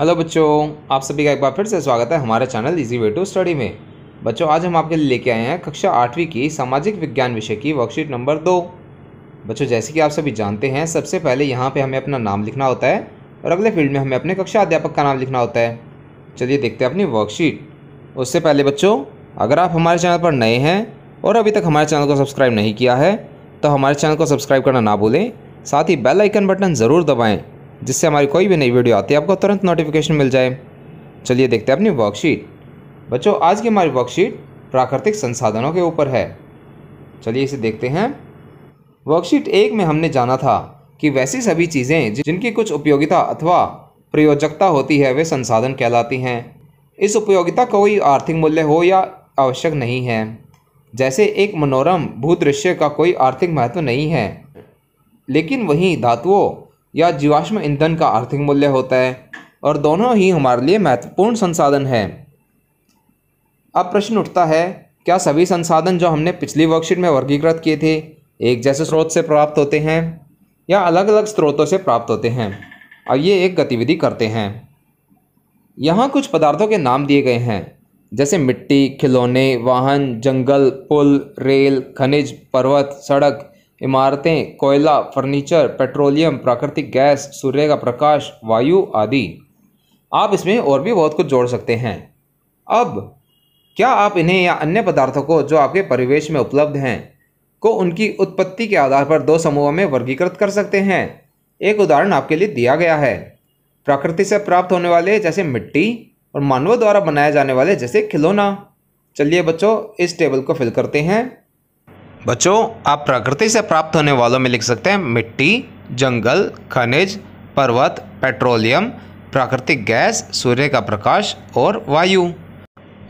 hello बच्चों आप सभी का एक बार फिर से स्वागत है हमारे channel easy way to study में बच्चों आज हम आपके लिए लेके आए हैं कक्षा आठवीं की सामाजिक विज्ञान विषय की वर्कशीट नंबर दो बच्चों जैसे कि आप सभी जानते हैं सबसे पहले यहाँ पे हमें अपना नाम लिखना होता है और अगले फील्ड में हमें अपने कक्षा अध्यापक का नाम लिखना होता है चलिए देखते हैं अपनी वर्कशीट उससे पहले बच्चों अगर आप हमारे चैनल पर नए हैं और अभी तक हमारे चैनल को सब्सक्राइब नहीं किया है तो हमारे चैनल को सब्सक्राइब करना ना भूलें साथ ही बेल आइकन बटन ज़रूर दबाएँ जिससे हमारी कोई भी नई वीडियो आती है आपको तुरंत नोटिफिकेशन मिल जाए चलिए देखते हैं अपनी वर्कशीट बच्चों आज की हमारी वर्कशीट प्राकृतिक संसाधनों के ऊपर है चलिए इसे देखते हैं वर्कशीट एक में हमने जाना था कि वैसी सभी चीज़ें जिनकी कुछ उपयोगिता अथवा प्रयोजकता होती है वे संसाधन कहलाती हैं इस उपयोगिता का कोई आर्थिक मूल्य हो या आवश्यक नहीं है जैसे एक मनोरम भूदृश्य का कोई आर्थिक महत्व नहीं है लेकिन वहीं धातुओं या जीवाश्म ईंधन का आर्थिक मूल्य होता है और दोनों ही हमारे लिए महत्वपूर्ण संसाधन है अब प्रश्न उठता है क्या सभी संसाधन जो हमने पिछली वर्कशीट में वर्गीकृत किए थे एक जैसे स्रोत से प्राप्त होते हैं या अलग अलग स्रोतों से प्राप्त होते हैं और ये एक गतिविधि करते हैं यहाँ कुछ पदार्थों के नाम दिए गए हैं जैसे मिट्टी खिलौने वाहन जंगल पुल रेल खनिज पर्वत सड़क इमारतें कोयला फर्नीचर पेट्रोलियम प्राकृतिक गैस सूर्य का प्रकाश वायु आदि आप इसमें और भी बहुत कुछ जोड़ सकते हैं अब क्या आप इन्हें या अन्य पदार्थों को जो आपके परिवेश में उपलब्ध हैं को उनकी उत्पत्ति के आधार पर दो समूहों में वर्गीकृत कर सकते हैं एक उदाहरण आपके लिए दिया गया है प्रकृति से प्राप्त होने वाले जैसे मिट्टी और मानवों द्वारा बनाए जाने वाले जैसे खिलौना चलिए बच्चों इस टेबल को फिल करते हैं बच्चों आप प्रकृति से प्राप्त होने वालों में लिख सकते हैं मिट्टी जंगल खनिज पर्वत पेट्रोलियम प्राकृतिक गैस सूर्य का प्रकाश और वायु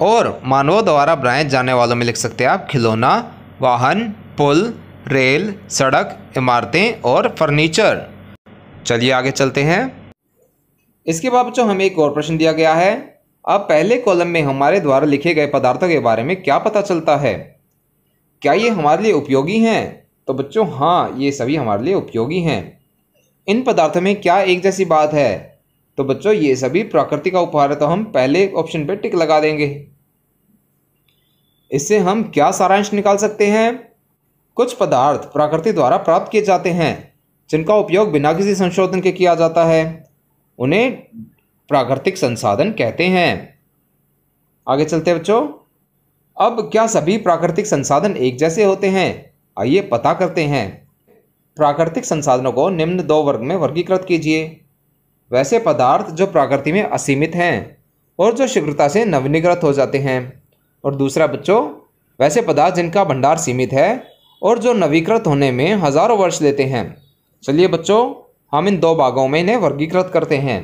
और मानवों द्वारा बनाए जाने वालों में लिख सकते हैं आप खिलौना वाहन पुल रेल सड़क इमारतें और फर्नीचर चलिए आगे चलते हैं इसके बाद बच्चों हमें एक और प्रश्न दिया गया है अब पहले कॉलम में हमारे द्वारा लिखे गए पदार्थों के बारे में क्या पता चलता है क्या ये हमारे लिए उपयोगी हैं तो बच्चों हाँ ये सभी हमारे लिए उपयोगी हैं इन पदार्थों में क्या एक जैसी बात है तो बच्चों ये सभी प्रकृति का उपहार है तो हम पहले ऑप्शन पर टिक लगा देंगे इससे हम क्या सारांश निकाल सकते हैं कुछ पदार्थ प्रकृति द्वारा प्राप्त किए जाते हैं जिनका उपयोग बिना किसी संशोधन के किया जाता है उन्हें प्राकृतिक संसाधन कहते हैं आगे चलते हैं बच्चों अब क्या सभी प्राकृतिक संसाधन एक जैसे होते हैं आइए पता करते हैं प्राकृतिक संसाधनों को निम्न दो वर्ग में वर्गीकृत कीजिए वैसे पदार्थ जो प्रकृति में असीमित हैं और जो शीघ्रता से नवीनीकृत हो जाते हैं और दूसरा बच्चों वैसे पदार्थ जिनका भंडार सीमित है और जो नवीकृत होने में हजारों वर्ष लेते हैं चलिए बच्चों हम इन दो भागों में इन्हें वर्गीकृत करते हैं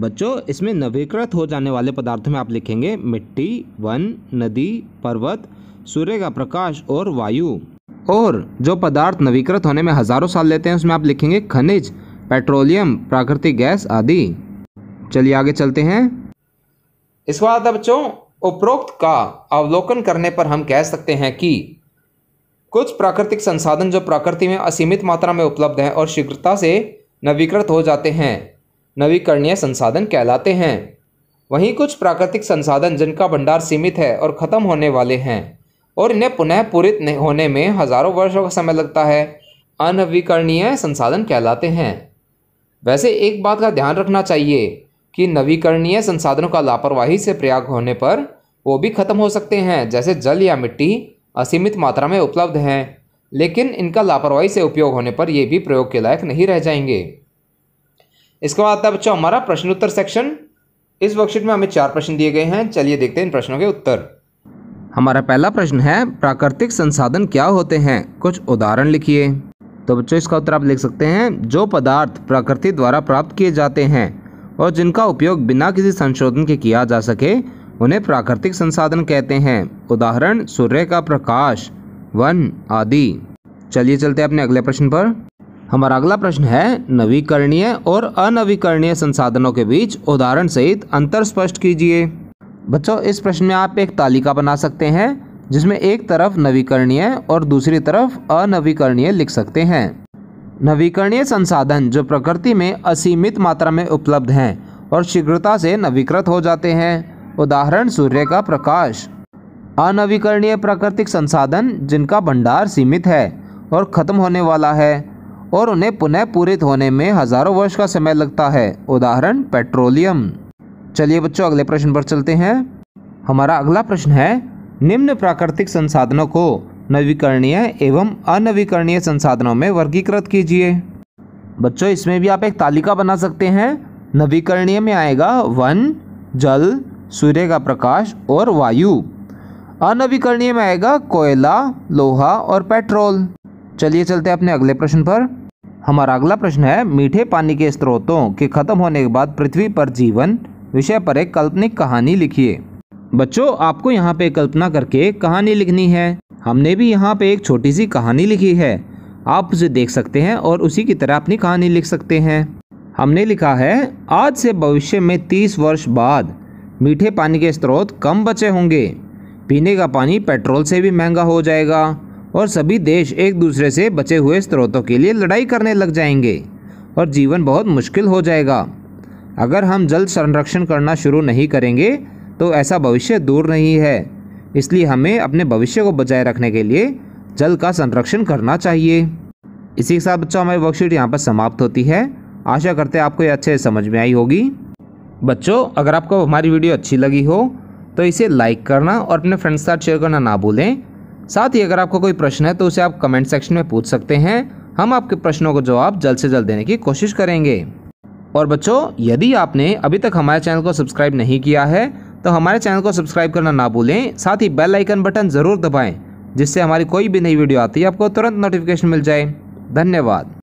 बच्चों इसमें नवीकृत हो जाने वाले पदार्थों में आप लिखेंगे मिट्टी वन नदी पर्वत सूर्य का प्रकाश और वायु और जो पदार्थ नवीकृत होने में हज़ारों साल लेते हैं उसमें आप लिखेंगे खनिज पेट्रोलियम प्राकृतिक गैस आदि चलिए आगे चलते हैं इसके बाद बच्चों उपरोक्त का अवलोकन करने पर हम कह सकते हैं कि कुछ प्राकृतिक संसाधन जो प्रकृति में असीमित मात्रा में उपलब्ध हैं और शीघ्रता से नवीकृत हो जाते हैं नवीकरणीय संसाधन कहलाते हैं वहीं कुछ प्राकृतिक संसाधन जिनका भंडार सीमित है और ख़त्म होने वाले हैं और इन्हें पुनः पूरित होने में हज़ारों वर्षों का समय लगता है अनवीकरणीय संसाधन कहलाते हैं वैसे एक बात का ध्यान रखना चाहिए कि नवीकरणीय संसाधनों का लापरवाही से प्रयाग होने पर वो भी खत्म हो सकते हैं जैसे जल या मिट्टी असीमित मात्रा में उपलब्ध हैं लेकिन इनका लापरवाही से उपयोग होने पर ये भी प्रयोग के लायक नहीं रह जाएंगे इसके बाद आता है बच्चों हमारा प्रश्नोत्तर सेक्शन इस वर्कशीट में हमें चार प्रश्न दिए गए हैं चलिए देखते हैं इन प्रश्नों के उत्तर हमारा पहला प्रश्न है प्राकृतिक संसाधन क्या होते हैं कुछ उदाहरण लिखिए तो बच्चों इसका उत्तर आप लिख सकते हैं जो पदार्थ प्रकृति द्वारा प्राप्त किए जाते हैं और जिनका उपयोग बिना किसी संशोधन के किया जा सके उन्हें प्राकृतिक संसाधन कहते हैं उदाहरण सूर्य का प्रकाश वन आदि चलिए चलते हैं अपने अगले प्रश्न पर हमारा अगला प्रश्न है नवीकरणीय और अनवीकरणीय संसाधनों के बीच उदाहरण सहित अंतर स्पष्ट कीजिए बच्चों इस प्रश्न में आप एक तालिका बना सकते हैं जिसमें एक तरफ नवीकरणीय और दूसरी तरफ अनवीकरणीय लिख सकते हैं नवीकरणीय संसाधन जो प्रकृति में असीमित मात्रा में उपलब्ध हैं और शीघ्रता से नवीकृत हो जाते हैं उदाहरण सूर्य का प्रकाश अनवीकरणीय प्राकृतिक संसाधन जिनका भंडार सीमित है और ख़त्म होने वाला है और उन्हें पुनः पूरित होने में हज़ारों वर्ष का समय लगता है उदाहरण पेट्रोलियम चलिए बच्चों अगले प्रश्न पर चलते हैं हमारा अगला प्रश्न है निम्न प्राकृतिक संसाधनों को नवीकरणीय एवं अनवीकरणीय संसाधनों में वर्गीकृत कीजिए बच्चों इसमें भी आप एक तालिका बना सकते हैं नवीकरणीय में आएगा वन जल सूर्य का प्रकाश और वायु अनवीकरणीय में आएगा कोयला लोहा और पेट्रोल चलिए चलते हैं अपने अगले प्रश्न पर हमारा अगला प्रश्न है मीठे पानी के स्रोतों के खत्म होने के बाद पृथ्वी पर जीवन विषय पर एक काल्पनिक कहानी लिखिए बच्चों आपको यहाँ पे कल्पना करके कहानी लिखनी है हमने भी यहाँ पे एक छोटी सी कहानी लिखी है आप उसे देख सकते हैं और उसी की तरह अपनी कहानी लिख सकते हैं हमने लिखा है आज से भविष्य में तीस वर्ष बाद मीठे पानी के स्रोत कम बचे होंगे पीने का पानी पेट्रोल से भी महंगा हो जाएगा और सभी देश एक दूसरे से बचे हुए स्रोतों के लिए लड़ाई करने लग जाएंगे और जीवन बहुत मुश्किल हो जाएगा अगर हम जल संरक्षण करना शुरू नहीं करेंगे तो ऐसा भविष्य दूर नहीं है इसलिए हमें अपने भविष्य को बचाए रखने के लिए जल का संरक्षण करना चाहिए इसी के साथ बच्चों हमारी वर्कशीट यहाँ पर समाप्त होती है आशा करते हैं आपको ये अच्छे समझ में आई होगी बच्चों अगर आपको हमारी वीडियो अच्छी लगी हो तो इसे लाइक करना और अपने फ्रेंड्स के साथ शेयर करना ना भूलें साथ ही अगर आपको कोई प्रश्न है तो उसे आप कमेंट सेक्शन में पूछ सकते हैं हम आपके प्रश्नों का जवाब जल्द से जल्द देने की कोशिश करेंगे और बच्चों यदि आपने अभी तक हमारे चैनल को सब्सक्राइब नहीं किया है तो हमारे चैनल को सब्सक्राइब करना ना भूलें साथ ही बेल आइकन बटन ज़रूर दबाएं जिससे हमारी कोई भी नई वीडियो आती है आपको तुरंत नोटिफिकेशन मिल जाए धन्यवाद